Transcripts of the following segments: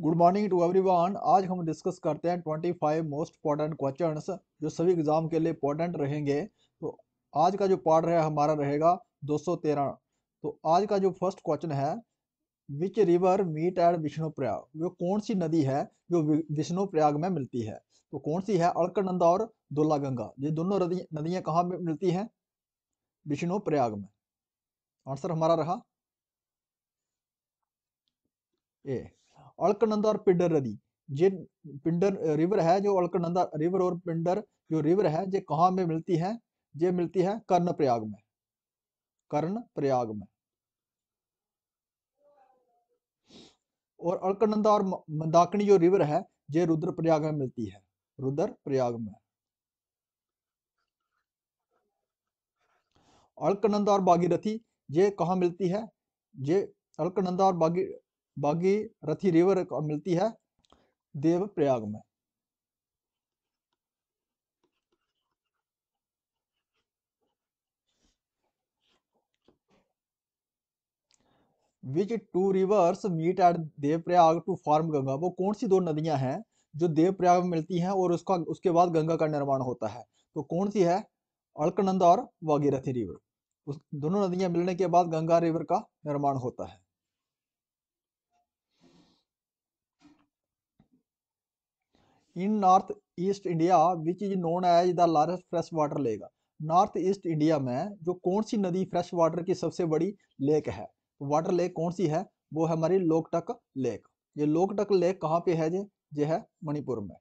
good morning to everyone आज हम discuss करते हैं 25 मोस्ट इंपॉर्टेंट क्वेश्चंस जो सभी एग्जाम के लिए इंपॉर्टेंट रहेंगे तो आज का जो पार्ट रहे हमारा रहेगा 213 तो आज का जो फर्स्ट क्वेश्चन है which river meet at Vishnuprayag वो कौन सी नदी है जो विष्णुप्रयाग में मिलती है तो कौन सी है अड़कनंदा और दुला गंगा ये दोनों नदियाँ कहाँ मिलती हैं विष्णुप्रयाग में आंसर हमारा रहा ए अलकनंदा और पिंडर नदी ये पिंडर रिवर है जो अलकनंदा रिवर और पिंडर जो रिवर है ये कहाँ में मिलती है ये मिलती है कर्ण प्रयाग में कर्ण प्रयाग में और अलकनंदा और मंदाकिनी जो रिवर है ये रुद्र प्रयाग में मिलती है रुद्र प्रयाग में अलकनंदा और बागीरथी ये कहा मिलती है ये अलकनंदा और बागी बागीरथी रिवर मिलती है देव प्रयाग में which two rivers meet at Devprayag to form Ganga वो कौन सी दो नदियां हैं जो देवप्रयाग में मिलती हैं और उसका उसके बाद गंगा का निर्माण होता है तो कौन सी है अलकनंदा और वागीरथी रिवर उस दोनों नदियां मिलने के बाद गंगा रिवर का निर्माण होता है in north east India which is known as the largest fresh water lake north east India में जो कौन सी नदी फ्रेश वाटर की सबसे बड़ी लेक है वाटर तो लेक कौन सी है वो है हमारी लोकटक लेक ये लोकटक लेक कहाँ पे है जी ये है मणिपुर में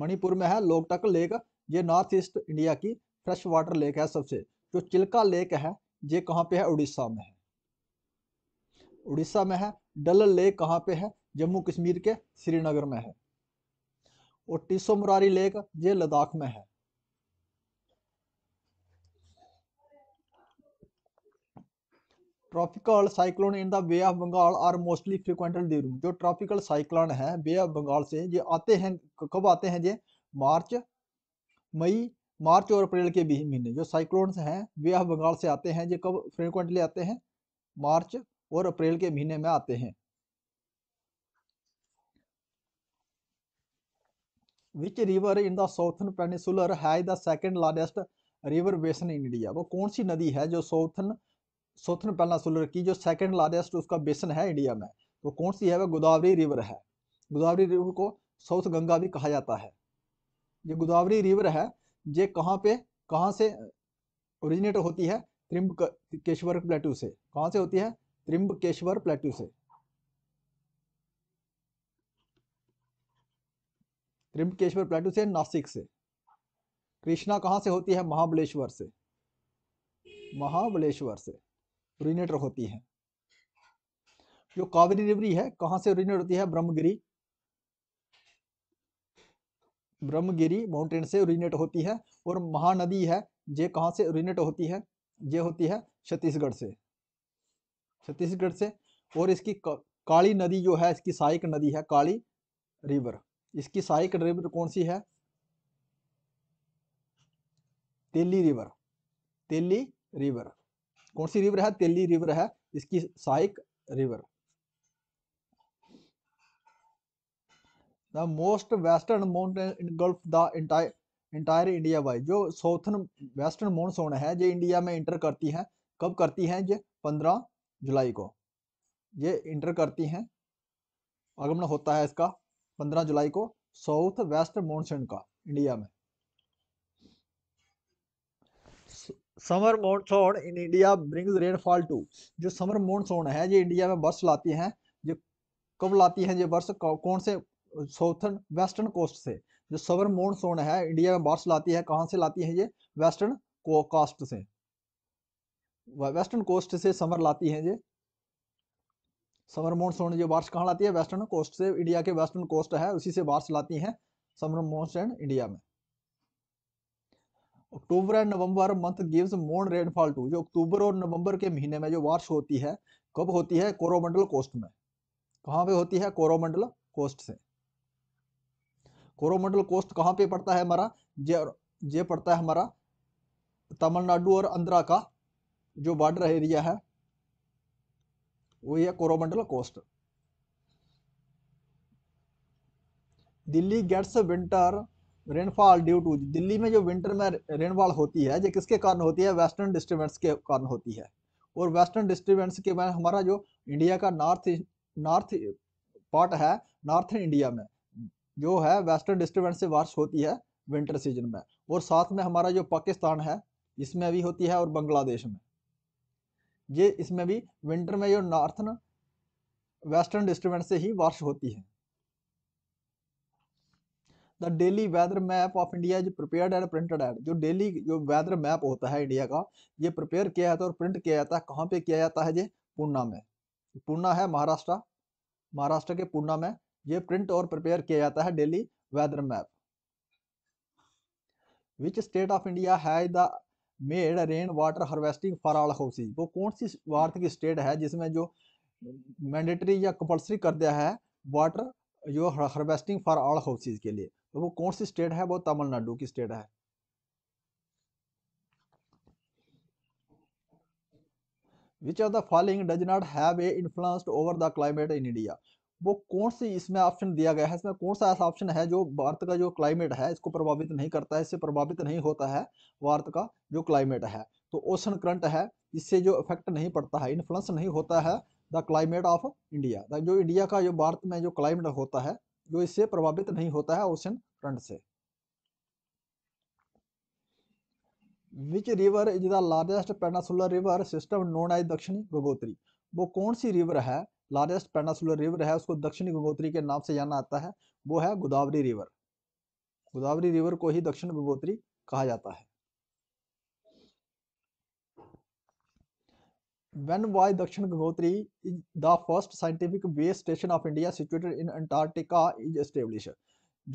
मणिपुर में है लोकटक लेक ये नॉर्थ ईस्ट इंडिया की फ्रेश वाटर लेक है सबसे जो चिल्का लेक है ये कहाँ पे है उड़ीसा में है उड़ीसा में है डल लेक कहाँ पे है जम्मू कश्मीर के श्रीनगर में है और टीसो मुरारी लेक ये लद्दाख में है tropical cyclone in the bay of Bengal are mostly frequently during जो ट्रॉपिकल साइक्लोन है वे ऑफ बंगाल से ये आते हैं कब आते हैं ये मार्च मई मार्च और अप्रैल के बीच महीने जो साइक्लोन्स हैं वे ऑफ बंगाल से आते हैं ये कब फ्रिक्वेंटली आते हैं मार्च और अप्रैल के महीने में आते हैं which river in the southern peninsular has the second largest river basin in India वो कौन सी नदी है जो साउथन साउथन पेनासुलर की जो सेकेंड लार्जेस्ट उसका बेसन है इंडिया में वो तो कौन सी है वह गोदावरी रिवर है गोदावरी रिवर को साउथ गंगा भी कहा जाता है ये गोदावरी रिवर है ये कहाँ पे कहाँ से ओरिजिनेट होती है त्रिंबकेश्वर प्लेटू से कहाँ से होती है त्रिंबकेश्वर प्लेटू से त्रिंबकेश्वर प्लेटू से नासिक से कृष्णा कहाँ से होती है महाबलेश्वर से महाबलेश्वर से रिनेटर होती है जो कावेरी रिवरी है कहाँ से यूरिनेट होती है ब्रह्मगिरी ब्रह्मगिरी माउंटेन से ओरिनेट होती है और महानदी है जे कहाँ से ओरिनेट होती है जे होती है छत्तीसगढ़ से छत्तीसगढ़ से और इसकी काली नदी जो है इसकी सहायक नदी है काली रिवर इसकी सहायक रिवर कौन सी है तेली रिवर तेली रिवर कौन सी रिवर है तेली रिवर है इसकी सहायक river the most western mountain in gulf the entire India wise जो साउथन वेस्टर्न मॉनसून है जो इंडिया में इंटर करती है कब करती है ये पंद्रह जुलाई को ये इंटर करती हैं आगमन होता है इसका पंद्रह जुलाई को साउथ वेस्ट मॉनसून का इंडिया में summer monsoon in India brings rainfall to जो समर मॉनसून है ये इंडिया में बर्फ लाती हैं जो कब लाती हैं ये बर्फ कौन से साउथर्न वेस्टर्न कोस्ट से जो समर मॉनसून है इंडिया में बर्फ लाती है कहाँ से लाती है ये वेस्टर्न कोस्ट से वेस्टर्न कोस्ट से समर लाती हैं ये समर मानसून ये बारिश कहाँ लाती है वेस्टर्न कोस्ट से इंडिया के वेस्टर्न कोस्ट है उसी से बारिश लाती है समर मानसून इंडिया में October and November month gives मोन रेनफॉल टू जो अक्टूबर और नवंबर के महीने में जो बारिश होती है कब होती है कोरोमंडल कोस्ट में कहाँ पे होती है कोरोमंडल कोस्ट से कोरोमंडल कोस्ट कहाँ पे पड़ता है हमारा जे जे पड़ता है हमारा तमिलनाडु और आंध्रा का जो बॉर्डर एरिया है वो Coromandel coast Delhi gets winter rainfall due to Delhi में जो विंटर में रेनफॉल होती है जो किसके कारण होती है वेस्टर्न डिस्टर्बेंस के कारण होती है और वेस्टर्न डिस्टर्बेंस के में हमारा जो इंडिया का नॉर्थ नॉर्थ पार्ट है नॉर्थ इंडिया में जो है वेस्टर्न डिस्टर्बेंस से बारिश होती है विंटर सीजन में और साथ में हमारा जो पाकिस्तान है इसमें भी होती है और बांग्लादेश में ये इसमें भी विंटर में जो नॉर्थन वेस्टर्न डिस्टर्बेंस से ही वर्ष होती है the daily weather map of India जो प्रिपेयर्ड एंड प्रिंटेड एड जो डेली जो वेदर मैप होता है इंडिया का ये प्रिपेयर किया जाता है और प्रिंट किया जाता है कहाँ पे किया जाता है ये पूना में पूना है महाराष्ट्र महाराष्ट्र के पूना में ये प्रिंट और प्रिपेयर किया जाता है daily weather map which state of India has the made rain water harvesting for all houses वो कौन सी भारत की स्टेट है जिसमें जो मैंडेटरी या कंपल्सरी कर दिया है वाटर जो हार्वेस्टिंग फॉर ऑल हाउसेज के लिए तो वो कौन सी स्टेट है वो तमिलनाडु की स्टेट है which of the following does not have a influenced over the climate in India वो कौन सी इसमें ऑप्शन दिया गया है इसमें कौन सा ऐसा ऑप्शन है जो भारत का जो क्लाइमेट है इसको प्रभावित नहीं करता है इससे प्रभावित नहीं होता है भारत का जो क्लाइमेट है तो ओशन करंट है इससे जो इफेक्ट नहीं पड़ता है इन्फ्लुएंस नहीं होता है द क्लाइमेट ऑफ इंडिया जो इंडिया का जो भारत में जो क्लाइमेट होता है जो इससे प्रभावित नहीं होता है ओशन करंट से which river is the largest peninsular river system known as Dakshini Gangotri वो कौन सी रिवर है लार्जेस्ट पेनासुलर रिवर है उसको दक्षिणी गंगोत्री के नाम से जाना आता है वो है गोदावरी रिवर गोदावरी रिवर को ही दक्षिण गंगोत्री कहा जाता है when why Dakshin Gangotri is the first scientific base station of India situated in antarctica is establish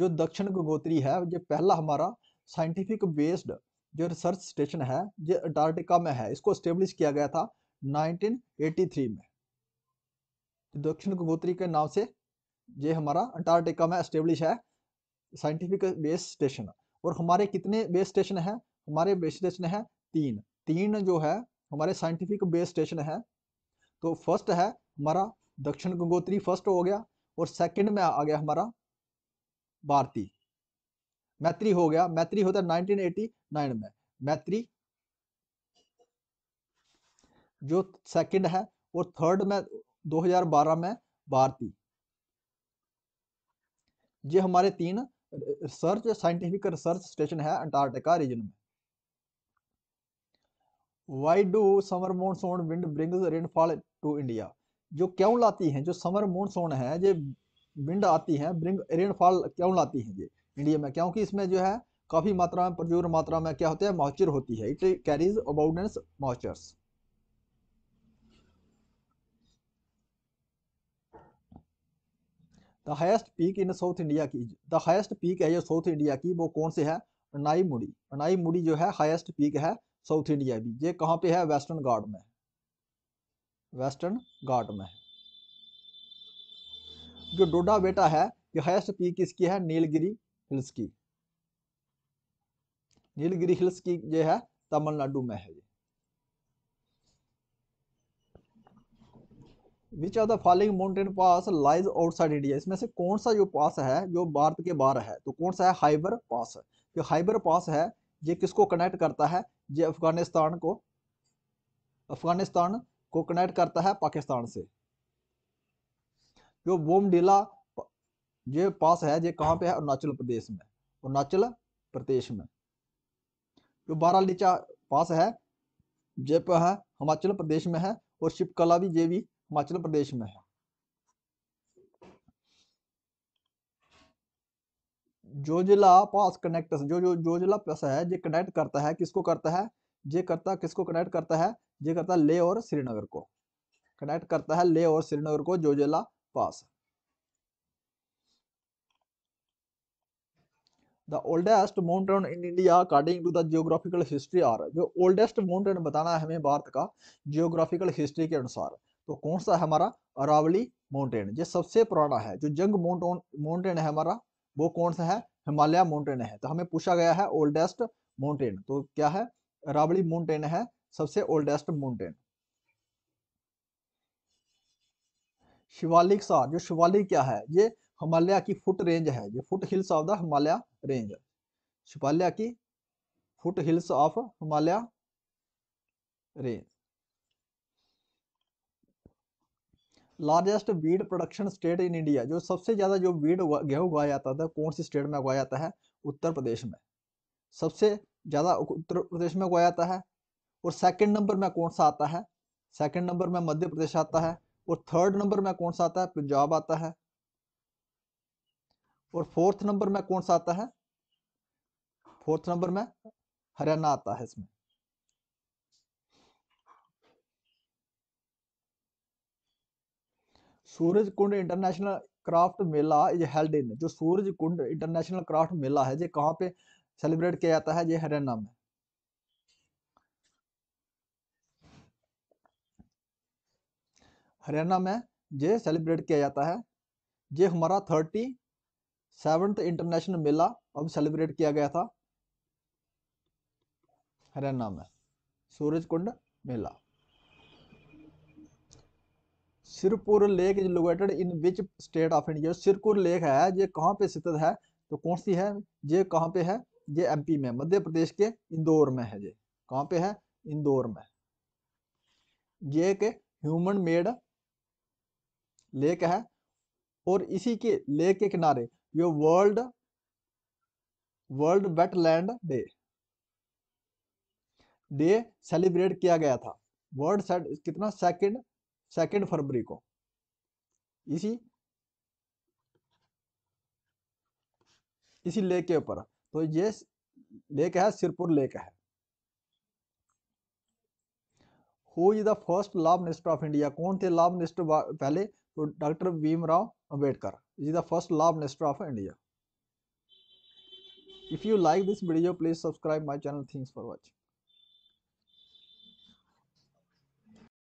जो दक्षिण गंगोत्री है ये पहला हमारा साइंटिफिक बेस्ड जो रिसर्च स्टेशन है ये अंटार्कटिका में है इसको स्टेब्लिश किया गया था 1983 में दक्षिण गंगोत्री के नाम से ये हमारा अंटार्कटिका में एस्टेब्लिश है साइंटिफिक बेस स्टेशन और हमारे कितने बेस स्टेशन हैं हमारे बेस स्टेशन हैं तीन तीन जो है हमारे साइंटिफिक बेस स्टेशन है तो फर्स्ट है हमारा दक्षिण गंगोत्री फर्स्ट हो गया और सेकंड में आ गया हमारा भारती मैत्री हो गया मैत्री होता है 1989 में मैत्री जो सेकंड है और थर्ड में 2012 में भारती ये हमारे तीन रिसर्च साइंटिफिक रिसर्च स्टेशन है अंटार्कटिका रीजन में why do summer monsoon wind bring rainfall to India जो क्यों लाती हैं जो समर मोनसोन है ये विंड आती है ब्रिंग रेनफॉल क्यों लाती हैं ये इंडिया में क्योंकि इसमें जो है काफ़ी मात्रा में प्रचुर मात्रा में क्या होते हैं मॉइस्चर होती है it carries abundance moistures the highest peak in south India की द हाइस्ट पीक है जो साउथ इंडिया की वो कौन से है अनाई मुड़ी अनाई मुड़ी जो है हाइस्ट पीक है साउथ इंडिया की ये कहाँ पे है वेस्टर्न गार्ड में वेस्टर्न गार्ड में जो डोडा बेटा है ये हाइस्ट पीक इसकी है नीलगिरी हिल्स की नीलगिरी हिल्स की जो है तमिलनाडु में है ये which are the following mountain pass lies outside India इसमें से कौन सा जो पास है जो भारत के बाहर है तो कौन सा है हाइबर पास जो हाइबर पास है ये किसको कनेक्ट करता है ये अफगानिस्तान को अफगानिस्तान को कनेक्ट करता है पाकिस्तान से जो बोमडीला ये पास है ये कहाँ पे है अरुणाचल प्रदेश में अरुणाचल प्रदेश में जो बारालीचा पास है जे पे है हिमाचल प्रदेश में है और शिपकला भी ये भी हिमाचल प्रदेश में है जो जिला पास कनेक्ट जो जो जो जिला पास है जो कनेक्ट करता है किसको करता है जे करता किसको कनेक्ट करता है जे करता ले और श्रीनगर को कनेक्ट करता है ले और श्रीनगर को जो जिला pass the oldest mountain in India according to the geographical history are जो ओल्डेस्ट माउंटेन बताना है हमें भारत का जियोग्राफिकल हिस्ट्री के अनुसार तो कौन सा है हमारा अरावली माउंटेन जो सबसे पुराना है जो जंग माउंट माउंटेन है हमारा वो कौन सा है हिमालय माउंटेन है तो हमें पूछा गया है ओल्डेस्ट माउंटेन तो क्या है अरावली माउंटेन है सबसे ओल्डेस्ट माउंटेन शिवालिक सार जो शिवालिक क्या है ये हिमालय की फुट रेंज है ये foot hills of the Himalaya range Shivalaya की foot hills of Himalaya range largest wheat production state in India जो सबसे ज़्यादा जो वीड गेहूँ उगाया जाता था कौन सी स्टेट में उगाया जाता है उत्तर प्रदेश में सबसे ज़्यादा उत्तर प्रदेश में उगाया जाता है और सेकंड नंबर में कौन सा आता है सेकंड नंबर में मध्य प्रदेश आता है और थर्ड नंबर में कौन सा आता है पंजाब आता है और फोर्थ नंबर में कौन सा आता है फोर्थ नंबर में हरियाणा आता है इसमें Suraj Kund international craft mela is held in जो सूरज कुंड इंटरनेशनल क्राफ्ट मेला है ये कहाँ पे सेलिब्रेट किया जाता है ये हरियाणा में हरियाणा में ये सेलिब्रेट किया जाता है ये हमारा थर्टी सेवंथ इंटरनेशनल मेला अब सेलिब्रेट किया गया था हरियाणा में Suraj Kund mela Sirpur lake is located in which state of India Sirpur lake है ये कहाँ पे स्थित है तो कौन सी है ये कहाँ पे है ये एमपी में मध्य प्रदेश के इंदौर में है ये कहाँ पे है इंदौर में ये एक ह्यूमन मेड लेक है और इसी के लेक के किनारे ये world world wetland day day celebrate किया गया था वर्ल्ड कितना सेकंड सेकेंड फरवरी को इसी इसी लेक के ऊपर तो ये लेक है सिरपुर लेक है who is the first law minister of India कौन थे लॉ मिनिस्टर पहले तो doctor Bhimrao Ambedkar is the first law minister of India if you like this video please subscribe my channel thanks for watching